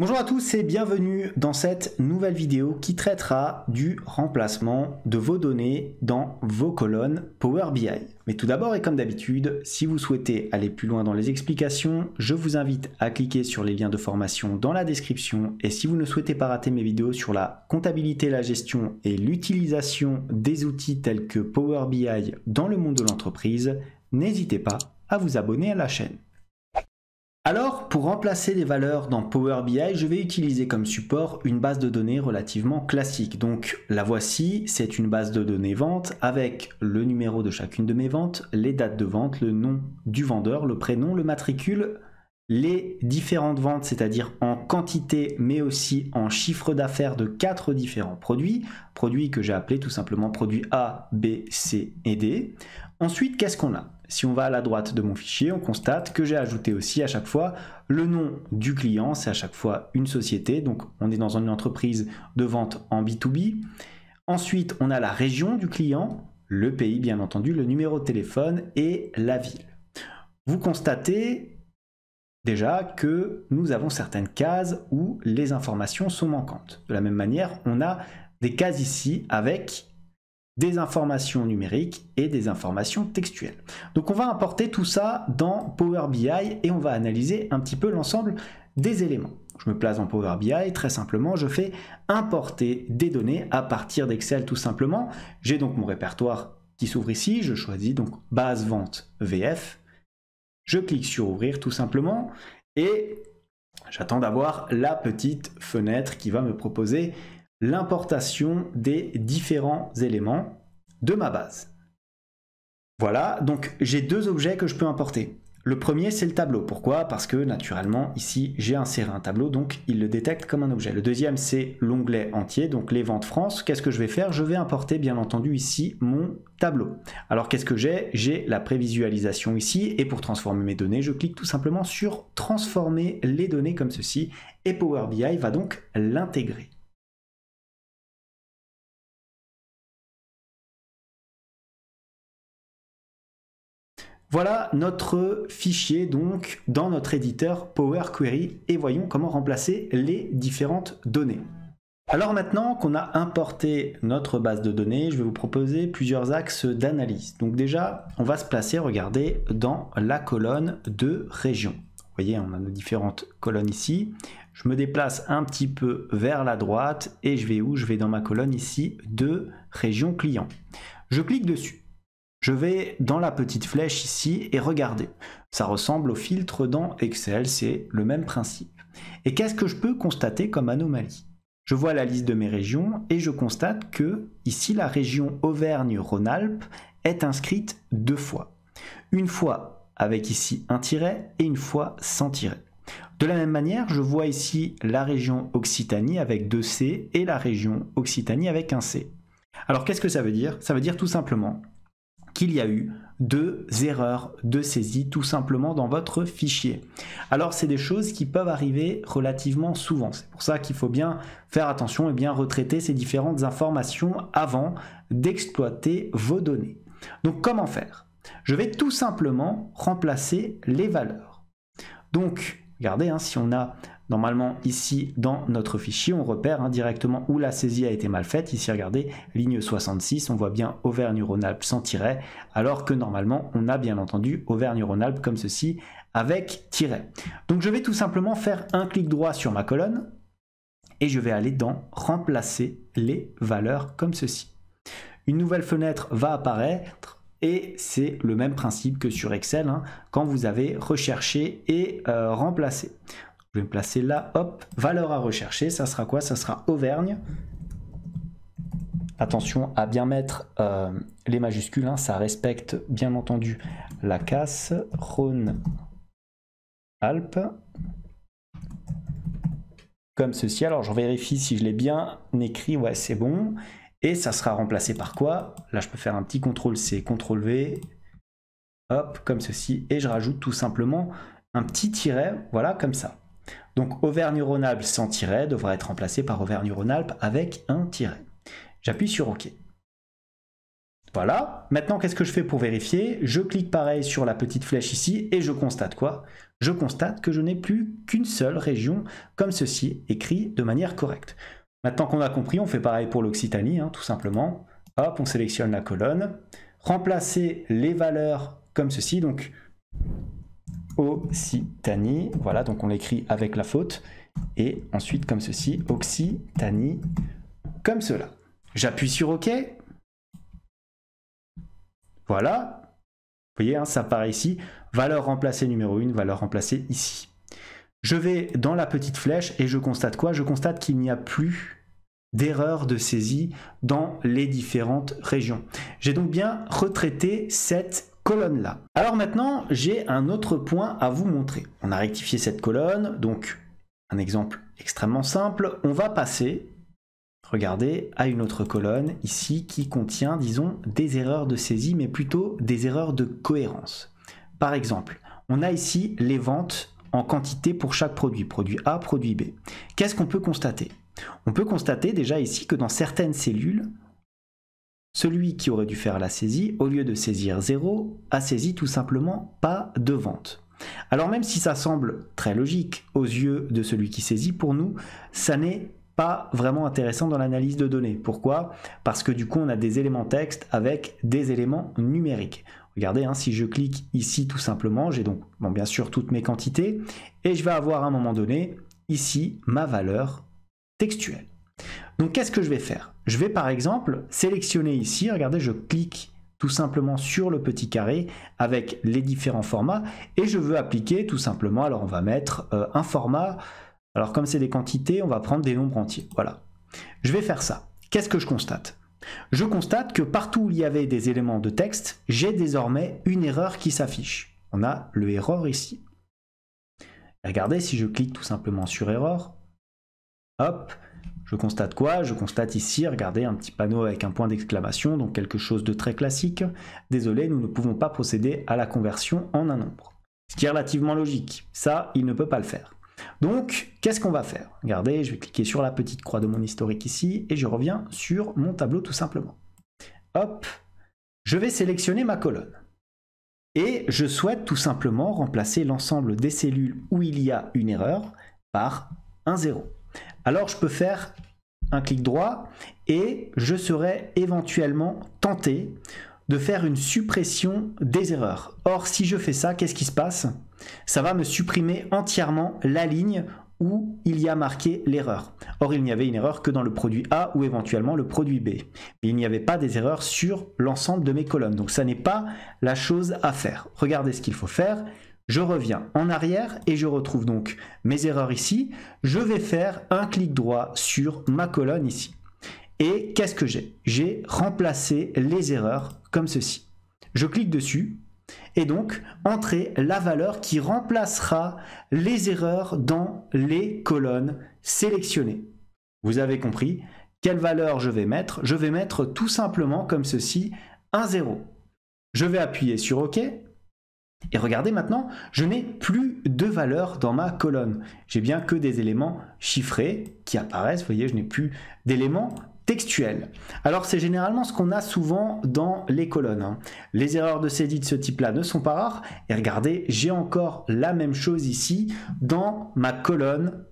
Bonjour à tous et bienvenue dans cette nouvelle vidéo qui traitera du remplacement de vos données dans vos colonnes Power BI. Mais tout d'abord et comme d'habitude, si vous souhaitez aller plus loin dans les explications, je vous invite à cliquer sur les liens de formation dans la description et si vous ne souhaitez pas rater mes vidéos sur la comptabilité, la gestion et l'utilisation des outils tels que Power BI dans le monde de l'entreprise, n'hésitez pas à vous abonner à la chaîne. Alors, pour remplacer les valeurs dans Power BI, je vais utiliser comme support une base de données relativement classique. Donc la voici, c'est une base de données vente avec le numéro de chacune de mes ventes, les dates de vente, le nom du vendeur, le prénom, le matricule, les différentes ventes, c'est-à-dire en quantité mais aussi en chiffre d'affaires de quatre différents produits, produits que j'ai appelés tout simplement produits A, B, C et D. Ensuite, qu'est-ce qu'on a si on va à la droite de mon fichier, on constate que j'ai ajouté aussi à chaque fois le nom du client, c'est à chaque fois une société, donc on est dans une entreprise de vente en B2B. Ensuite, on a la région du client, le pays bien entendu, le numéro de téléphone et la ville. Vous constatez déjà que nous avons certaines cases où les informations sont manquantes. De la même manière, on a des cases ici avec des informations numériques et des informations textuelles. Donc on va importer tout ça dans Power BI et on va analyser un petit peu l'ensemble des éléments. Je me place dans Power BI, très simplement, je fais importer des données à partir d'Excel tout simplement. J'ai donc mon répertoire qui s'ouvre ici, je choisis donc base vente VF. Je clique sur ouvrir tout simplement et j'attends d'avoir la petite fenêtre qui va me proposer l'importation des différents éléments de ma base. Voilà, donc j'ai deux objets que je peux importer. Le premier, c'est le tableau. Pourquoi Parce que naturellement, ici, j'ai inséré un tableau, donc il le détecte comme un objet. Le deuxième, c'est l'onglet entier, donc les ventes France. Qu'est-ce que je vais faire Je vais importer, bien entendu, ici, mon tableau. Alors, qu'est-ce que j'ai J'ai la prévisualisation ici, et pour transformer mes données, je clique tout simplement sur transformer les données comme ceci, et Power BI va donc l'intégrer. Voilà notre fichier donc dans notre éditeur Power Query et voyons comment remplacer les différentes données. Alors maintenant qu'on a importé notre base de données, je vais vous proposer plusieurs axes d'analyse. Donc déjà, on va se placer, regardez, dans la colonne de région. Vous voyez, on a nos différentes colonnes ici. Je me déplace un petit peu vers la droite et je vais où Je vais dans ma colonne ici de région client. Je clique dessus je vais dans la petite flèche ici et regarder. Ça ressemble au filtre dans Excel, c'est le même principe. Et qu'est-ce que je peux constater comme anomalie Je vois la liste de mes régions et je constate que ici la région Auvergne-Rhône-Alpes est inscrite deux fois. Une fois avec ici un tiret et une fois sans tiret. De la même manière, je vois ici la région Occitanie avec deux C et la région Occitanie avec un C. Alors qu'est-ce que ça veut dire Ça veut dire tout simplement qu'il y a eu deux erreurs de saisie tout simplement dans votre fichier. Alors c'est des choses qui peuvent arriver relativement souvent. C'est pour ça qu'il faut bien faire attention et bien retraiter ces différentes informations avant d'exploiter vos données. Donc comment faire Je vais tout simplement remplacer les valeurs. Donc regardez, hein, si on a Normalement, ici, dans notre fichier, on repère hein, directement où la saisie a été mal faite. Ici, regardez, ligne 66, on voit bien Auvergne-Rhône-Alpes sans tiret, alors que normalement, on a bien entendu Auvergne-Rhône-Alpes comme ceci, avec tiret. Donc, je vais tout simplement faire un clic droit sur ma colonne et je vais aller dans Remplacer les valeurs comme ceci. Une nouvelle fenêtre va apparaître et c'est le même principe que sur Excel hein, quand vous avez recherché et Remplacer euh, ». remplacé. Je vais me placer là, hop, valeur à rechercher, ça sera quoi Ça sera Auvergne. Attention à bien mettre euh, les majuscules, hein, ça respecte bien entendu la casse. Rhône, Alpes, comme ceci. Alors je vérifie si je l'ai bien écrit, ouais c'est bon. Et ça sera remplacé par quoi Là je peux faire un petit CTRL C, CTRL V, hop, comme ceci. Et je rajoute tout simplement un petit tiret, voilà comme ça. Donc Auvergne-Rhône-Alpes sans tiret devra être remplacé par Auvergne-Rhône-Alpes avec un tiret. J'appuie sur OK. Voilà, maintenant qu'est-ce que je fais pour vérifier Je clique pareil sur la petite flèche ici et je constate quoi Je constate que je n'ai plus qu'une seule région comme ceci, écrit de manière correcte. Maintenant qu'on a compris, on fait pareil pour l'Occitanie, hein, tout simplement. Hop, on sélectionne la colonne. Remplacer les valeurs comme ceci, donc Occitanie. Voilà, donc on l'écrit avec la faute. Et ensuite, comme ceci, Occitanie, comme cela. J'appuie sur OK. Voilà. Vous voyez, hein, ça apparaît ici. Valeur remplacée numéro 1, valeur remplacée ici. Je vais dans la petite flèche et je constate quoi Je constate qu'il n'y a plus d'erreur de saisie dans les différentes régions. J'ai donc bien retraité cette colonne là. Alors maintenant, j'ai un autre point à vous montrer. On a rectifié cette colonne, donc un exemple extrêmement simple. On va passer, regardez, à une autre colonne ici qui contient, disons, des erreurs de saisie, mais plutôt des erreurs de cohérence. Par exemple, on a ici les ventes en quantité pour chaque produit, produit A, produit B. Qu'est-ce qu'on peut constater On peut constater déjà ici que dans certaines cellules, celui qui aurait dû faire la saisie, au lieu de saisir 0, a saisi tout simplement pas de vente. Alors même si ça semble très logique aux yeux de celui qui saisit, pour nous, ça n'est pas vraiment intéressant dans l'analyse de données. Pourquoi Parce que du coup, on a des éléments texte avec des éléments numériques. Regardez, hein, si je clique ici tout simplement, j'ai donc bon, bien sûr toutes mes quantités, et je vais avoir à un moment donné ici ma valeur textuelle. Donc qu'est-ce que je vais faire Je vais par exemple sélectionner ici, regardez, je clique tout simplement sur le petit carré avec les différents formats et je veux appliquer tout simplement, alors on va mettre euh, un format, alors comme c'est des quantités, on va prendre des nombres entiers, voilà. Je vais faire ça. Qu'est-ce que je constate Je constate que partout où il y avait des éléments de texte, j'ai désormais une erreur qui s'affiche. On a le erreur ici. Regardez, si je clique tout simplement sur erreur, hop, je constate quoi Je constate ici, regardez, un petit panneau avec un point d'exclamation, donc quelque chose de très classique. Désolé, nous ne pouvons pas procéder à la conversion en un nombre. Ce qui est relativement logique. Ça, il ne peut pas le faire. Donc, qu'est-ce qu'on va faire Regardez, je vais cliquer sur la petite croix de mon historique ici et je reviens sur mon tableau tout simplement. Hop, je vais sélectionner ma colonne. Et je souhaite tout simplement remplacer l'ensemble des cellules où il y a une erreur par un zéro alors je peux faire un clic droit et je serai éventuellement tenté de faire une suppression des erreurs. Or, si je fais ça, qu'est-ce qui se passe Ça va me supprimer entièrement la ligne où il y a marqué l'erreur. Or, il n'y avait une erreur que dans le produit A ou éventuellement le produit B. Mais il n'y avait pas des erreurs sur l'ensemble de mes colonnes. Donc, ça n'est pas la chose à faire. Regardez ce qu'il faut faire. Je reviens en arrière et je retrouve donc mes erreurs ici. Je vais faire un clic droit sur ma colonne ici. Et qu'est-ce que j'ai J'ai remplacé les erreurs comme ceci. Je clique dessus et donc entrer la valeur qui remplacera les erreurs dans les colonnes sélectionnées. Vous avez compris quelle valeur je vais mettre Je vais mettre tout simplement comme ceci un 0. Je vais appuyer sur OK et regardez maintenant, je n'ai plus de valeur dans ma colonne. J'ai bien que des éléments chiffrés qui apparaissent. Vous voyez, je n'ai plus d'éléments textuels. Alors c'est généralement ce qu'on a souvent dans les colonnes. Hein. Les erreurs de saisie de ce type-là ne sont pas rares. Et regardez, j'ai encore la même chose ici dans ma colonne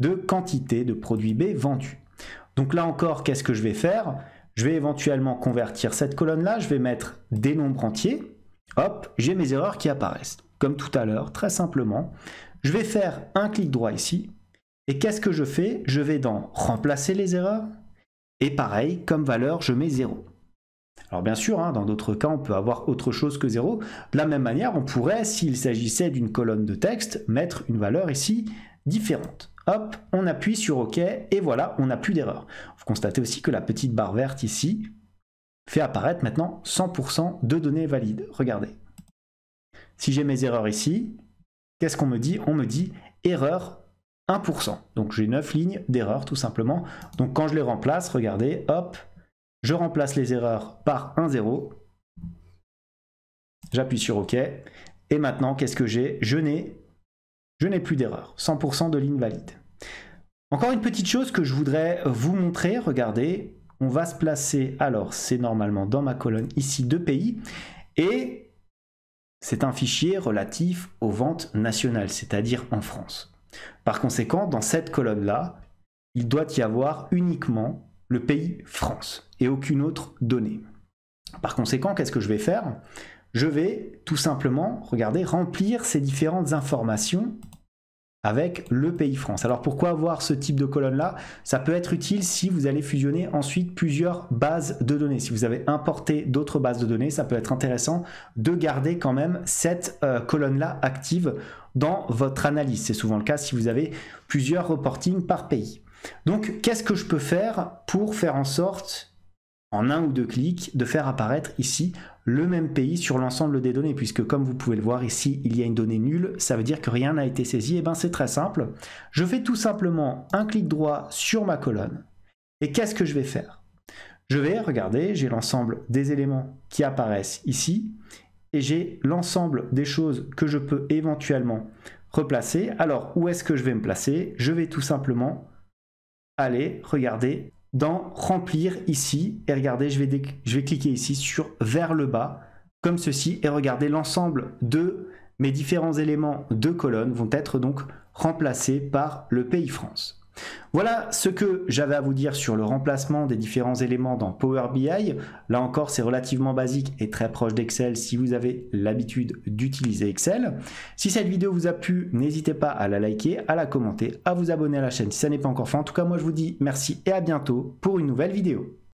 de quantité de produits B vendus. Donc là encore, qu'est-ce que je vais faire Je vais éventuellement convertir cette colonne-là. Je vais mettre des nombres entiers hop, j'ai mes erreurs qui apparaissent. Comme tout à l'heure, très simplement, je vais faire un clic droit ici. Et qu'est-ce que je fais Je vais dans remplacer les erreurs. Et pareil, comme valeur, je mets 0. Alors bien sûr, hein, dans d'autres cas, on peut avoir autre chose que 0. De la même manière, on pourrait, s'il s'agissait d'une colonne de texte, mettre une valeur ici différente. Hop, on appuie sur OK et voilà, on n'a plus d'erreur. Vous constatez aussi que la petite barre verte ici fait apparaître maintenant 100% de données valides. Regardez. Si j'ai mes erreurs ici, qu'est-ce qu'on me dit On me dit erreur 1%. Donc j'ai 9 lignes d'erreur tout simplement. Donc quand je les remplace, regardez, hop, je remplace les erreurs par un 0. J'appuie sur OK. Et maintenant, qu'est-ce que j'ai Je n'ai je n'ai plus d'erreur. 100% de lignes valides. Encore une petite chose que je voudrais vous montrer, regardez, on va se placer, alors c'est normalement dans ma colonne ici, deux pays, et c'est un fichier relatif aux ventes nationales, c'est-à-dire en France. Par conséquent, dans cette colonne-là, il doit y avoir uniquement le pays France et aucune autre donnée. Par conséquent, qu'est-ce que je vais faire Je vais tout simplement, regarder remplir ces différentes informations avec le pays France. Alors pourquoi avoir ce type de colonne là Ça peut être utile si vous allez fusionner ensuite plusieurs bases de données. Si vous avez importé d'autres bases de données, ça peut être intéressant de garder quand même cette euh, colonne là active dans votre analyse. C'est souvent le cas si vous avez plusieurs reportings par pays. Donc qu'est-ce que je peux faire pour faire en sorte en un ou deux clics de faire apparaître ici le même pays sur l'ensemble des données, puisque comme vous pouvez le voir ici, il y a une donnée nulle, ça veut dire que rien n'a été saisi, et eh bien c'est très simple. Je fais tout simplement un clic droit sur ma colonne, et qu'est-ce que je vais faire Je vais regarder, j'ai l'ensemble des éléments qui apparaissent ici, et j'ai l'ensemble des choses que je peux éventuellement replacer. Alors, où est-ce que je vais me placer Je vais tout simplement aller regarder dans remplir ici et regardez je vais, je vais cliquer ici sur vers le bas comme ceci et regardez l'ensemble de mes différents éléments de colonne vont être donc remplacés par le pays France. Voilà ce que j'avais à vous dire sur le remplacement des différents éléments dans Power BI. Là encore, c'est relativement basique et très proche d'Excel si vous avez l'habitude d'utiliser Excel. Si cette vidéo vous a plu, n'hésitez pas à la liker, à la commenter, à vous abonner à la chaîne si ça n'est pas encore fait. En tout cas, moi je vous dis merci et à bientôt pour une nouvelle vidéo.